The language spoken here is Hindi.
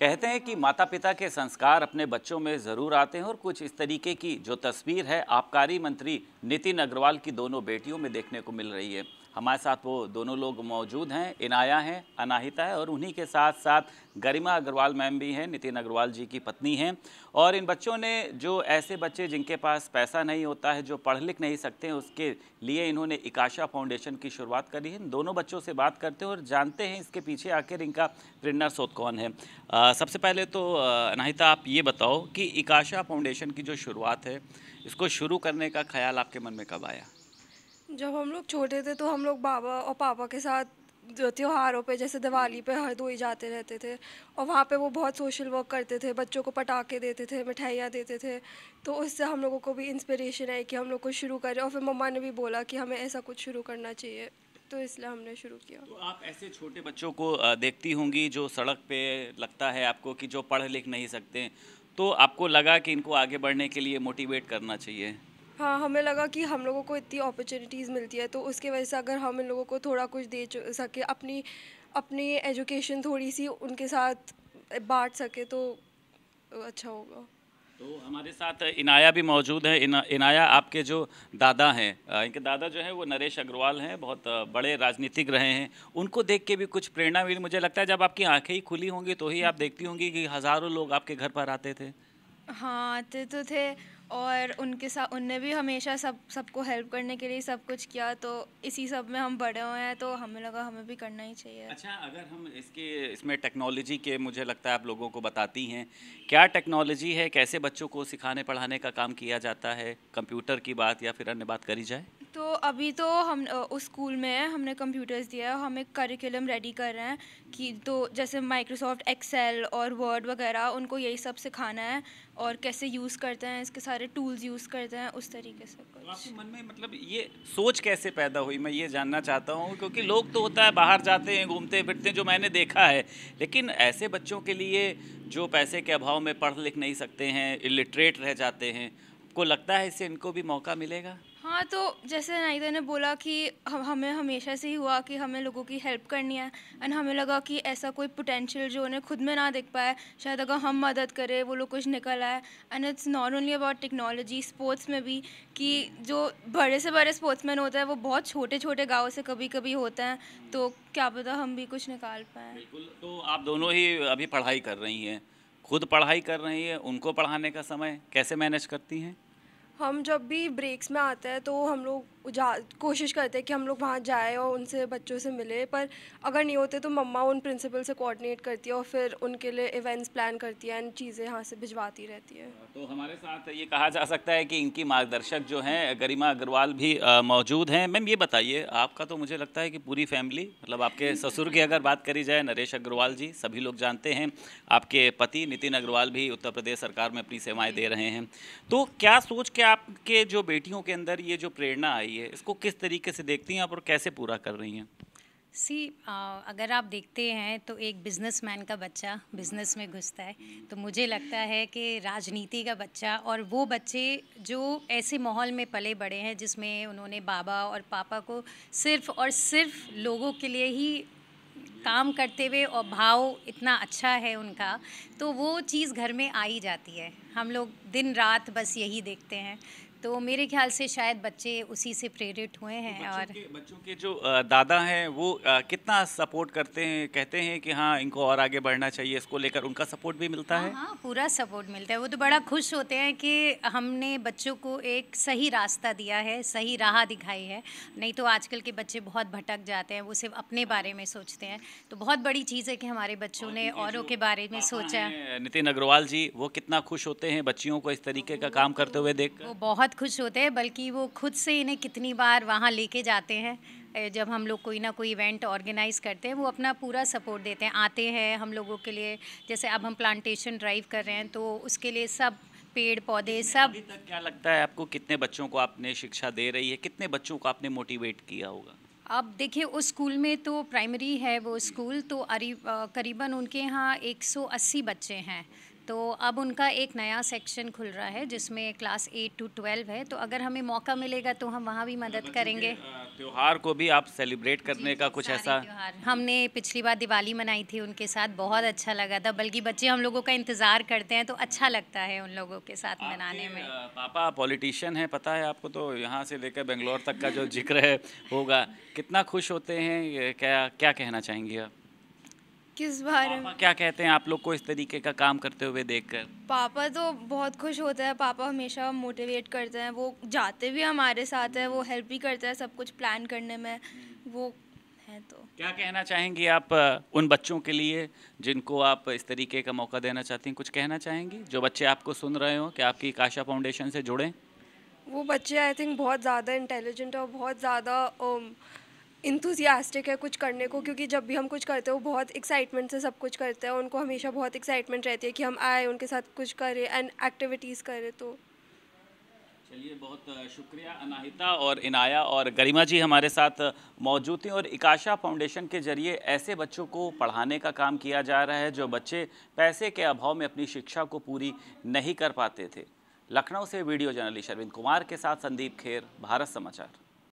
कहते हैं कि माता पिता के संस्कार अपने बच्चों में ज़रूर आते हैं और कुछ इस तरीके की जो तस्वीर है आबकारी मंत्री नितिन अग्रवाल की दोनों बेटियों में देखने को मिल रही है हमारे साथ वो दोनों लोग मौजूद हैं इनाया हैं अनाहिता है और उन्हीं के साथ साथ गरिमा अग्रवाल मैम भी हैं नितिन अग्रवाल जी की पत्नी हैं और इन बच्चों ने जो ऐसे बच्चे जिनके पास पैसा नहीं होता है जो पढ़ लिख नहीं सकते हैं उसके लिए इन्होंने इकाशा फाउंडेशन की शुरुआत करी है दोनों बच्चों से बात करते हैं और जानते हैं इसके पीछे आखिर इनका प्रेरणा स्रोत कौन है आ, सबसे पहले तो अनाहिता आप ये बताओ कि इकाशा फाउंडेशन की जो शुरुआत है इसको शुरू करने का ख्याल आपके मन में कब आया जब हम लोग छोटे थे तो हम लोग बाबा और पापा के साथ त्योहारों पे जैसे दिवाली पे हरदोई जाते रहते थे और वहाँ पे वो बहुत सोशल वर्क करते थे बच्चों को पटाखे देते थे मिठाइयाँ देते थे तो उससे हम लोगों को भी इंस्पिरेशन आई कि हम लोग को शुरू करें और फिर मम्मा ने भी बोला कि हमें ऐसा कुछ शुरू करना चाहिए तो इसलिए हमने शुरू किया तो आप ऐसे छोटे बच्चों को देखती होंगी जो सड़क पर लगता है आपको कि जो पढ़ लिख नहीं सकते तो आपको लगा कि इनको आगे बढ़ने के लिए मोटिवेट करना चाहिए हाँ हमें लगा कि हम लोगों को इतनी अपॉर्चुनिटीज़ मिलती है तो उसके वजह से अगर हम इन लोगों को थोड़ा कुछ दे सके अपनी अपनी एजुकेशन थोड़ी सी उनके साथ बांट सके तो अच्छा होगा तो हमारे साथ इनाया भी मौजूद है इना, इनाया आपके जो दादा हैं इनके दादा जो हैं वो नरेश अग्रवाल हैं बहुत बड़े राजनीतिक रहे हैं उनको देख के भी कुछ प्रेरणा मिली मुझे लगता है जब आपकी आंखें ही खुली होंगी तो ही आप देखती होंगी कि हज़ारों लोग आपके घर पर आते थे हाँ आते तो थे और उनके साथ उनने भी हमेशा सब सबको हेल्प करने के लिए सब कुछ किया तो इसी सब में हम बड़े हुए हैं तो हमें लगा हमें भी करना ही चाहिए अच्छा अगर हम इसके इसमें टेक्नोलॉजी के मुझे लगता है आप लोगों को बताती हैं क्या टेक्नोलॉजी है कैसे बच्चों को सिखाने पढ़ाने का काम किया जाता है कंप्यूटर की बात या फिर अन्य बात करी जाए तो अभी तो हम उस स्कूल में है हमने कंप्यूटर्स दिया है हम एक करिकुलम रेडी कर रहे हैं कि तो जैसे माइक्रोसॉफ्ट एक्सेल और वर्ड वगैरह उनको यही सब सिखाना है और कैसे यूज़ करते हैं इसके सारे टूल्स यूज़ करते हैं उस तरीके से तो कुछ तो मन में मतलब ये सोच कैसे पैदा हुई मैं ये जानना चाहता हूँ क्योंकि लोग तो होता है बाहर जाते हैं घूमते फिरते हैं जो मैंने देखा है लेकिन ऐसे बच्चों के लिए जो पैसे के अभाव में पढ़ लिख नहीं सकते हैं इलिटरेट रह जाते हैं को लगता है इससे इनको भी मौका मिलेगा हाँ तो जैसे नाइदा ने बोला कि हम हमें हमेशा से ही हुआ कि हमें लोगों की हेल्प करनी है एंड हमें लगा कि ऐसा कोई पोटेंशियल जो उन्हें खुद में ना देख पाए शायद अगर हम मदद करें वो लोग कुछ निकल आए and it's not only about technology sports में भी कि जो बड़े से बड़े स्पोर्ट्समैन होते हैं वो बहुत छोटे छोटे गाँव से कभी कभी होते हैं तो क्या पता हम भी कुछ निकाल पाएँ बिल्कुल तो आप दोनों ही अभी पढ़ाई कर रही हैं खुद पढ़ाई कर रही हैं उनको पढ़ाने का समय कैसे मैनेज करती हैं हम जब भी ब्रेक्स में आते हैं तो हम लोग उजा कोशिश करते हैं कि हम लोग वहाँ जाए और उनसे बच्चों से मिले पर अगर नहीं होते तो मम्मा उन प्रिंसिपल से कोऑर्डिनेट करती है और फिर उनके लिए इवेंट्स प्लान करती है एंड चीज़ें यहाँ से भिजवाती रहती है हाँ, तो हमारे साथ ये कहा जा सकता है कि इनकी मार्गदर्शक जो हैं गरिमा अग्रवाल भी मौजूद हैं मैम ये बताइए आपका तो मुझे लगता है कि पूरी फैमिली मतलब आपके ससुर की अगर बात करी जाए नरेश अग्रवाल जी सभी लोग जानते हैं आपके पति नितिन अग्रवाल भी उत्तर प्रदेश सरकार में अपनी सेवाएँ दे रहे हैं तो क्या सोच के आपके जो बेटियों के अंदर ये जो प्रेरणा आई है इसको किस तरीके से देखती हैं आप और कैसे पूरा कर रही हैं सी अगर आप देखते हैं तो एक बिजनेसमैन का बच्चा बिजनेस में घुसता है तो मुझे लगता है कि राजनीति का बच्चा और वो बच्चे जो ऐसे माहौल में पले बड़े हैं जिसमें उन्होंने बाबा और पापा को सिर्फ और सिर्फ लोगों के लिए ही काम करते हुए और भाव इतना अच्छा है उनका तो वो चीज़ घर में आ ही जाती है हम लोग दिन रात बस यही देखते हैं तो मेरे ख्याल से शायद बच्चे उसी से प्रेरित हुए हैं तो बच्चों और के, बच्चों के जो दादा हैं वो कितना सपोर्ट करते हैं कहते हैं कि हाँ इनको और आगे बढ़ना चाहिए इसको लेकर उनका सपोर्ट भी मिलता हाँ, है हाँ पूरा सपोर्ट मिलता है वो तो बड़ा खुश होते हैं कि हमने बच्चों को एक सही रास्ता दिया है सही राह दिखाई है नहीं तो आजकल के बच्चे बहुत भटक जाते हैं वो सिर्फ अपने बारे में सोचते हैं तो बहुत बड़ी चीज़ है कि हमारे बच्चों ने औरों के बारे में सोचा नितिन अग्रवाल जी वो कितना खुश होते हैं बच्चियों को इस तरीके का काम करते हुए देख वो बहुत बहुत खुश होते हैं बल्कि वो खुद से इन्हें कितनी बार वहाँ लेके जाते हैं जब हम लोग कोई ना कोई इवेंट ऑर्गेनाइज करते हैं वो अपना पूरा सपोर्ट देते हैं आते हैं हम लोगों के लिए जैसे अब हम प्लांटेशन ड्राइव कर रहे हैं तो उसके लिए सब पेड़ पौधे सब अभी तक क्या लगता है आपको कितने बच्चों को आपने शिक्षा दे रही है कितने बच्चों को आपने मोटिवेट किया होगा अब देखिए उस स्कूल में तो प्राइमरी है वो स्कूल तो करीबन उनके यहाँ 180 बच्चे हैं तो अब उनका एक नया सेक्शन खुल रहा है जिसमें क्लास एट टू ट्वेल्व है तो अगर हमें मौका मिलेगा तो हम वहाँ भी मदद करेंगे त्यौहार को भी आप सेलिब्रेट करने का कुछ ऐसा हमने पिछली बार दिवाली मनाई थी उनके साथ बहुत अच्छा लगा था बल्कि बच्चे हम लोगों का इंतज़ार करते हैं तो अच्छा लगता है उन लोगों के साथ मनाने में पापा पॉलिटिशियन है पता है आपको तो यहाँ से लेकर बेंगलोर तक का जो जिक्र है होगा कितना खुश होते हैं क्या क्या कहना चाहेंगे आप किस बारे में क्या कहते हैं आप लोग को इस तरीके का काम करते हुए देखकर पापा तो बहुत खुश होते हैं पापा हमेशा मोटिवेट करते हैं वो जाते भी हमारे साथ हैं वो हेल्प भी करते हैं सब कुछ प्लान करने में वो हैं तो क्या कहना चाहेंगी आप उन बच्चों के लिए जिनको आप इस तरीके का मौका देना चाहती हैं कुछ कहना चाहेंगी जो बच्चे आपको सुन रहे हो कि आपकी काशा फाउंडेशन से जुड़ें वो बच्चे आई थिंक बहुत ज़्यादा इंटेलिजेंट और बहुत ज़्यादा um, इंथुजियास्टिक है कुछ करने को क्योंकि जब भी हम कुछ करते हैं वो बहुत एक्साइटमेंट से सब कुछ करते हैं उनको हमेशा बहुत एक्साइटमेंट रहती है कि हम आए उनके साथ कुछ करें एंड एक्टिविटीज़ करें तो चलिए बहुत शुक्रिया अनाहिता और इनाया और गरिमा जी हमारे साथ मौजूद थी और इकाशा फाउंडेशन के जरिए ऐसे बच्चों को पढ़ाने का काम किया जा रहा है जो बच्चे पैसे के अभाव में अपनी शिक्षा को पूरी नहीं कर पाते थे लखनऊ से वीडियो जर्नलिस्ट अरविंद कुमार के साथ संदीप खेर भारत समाचार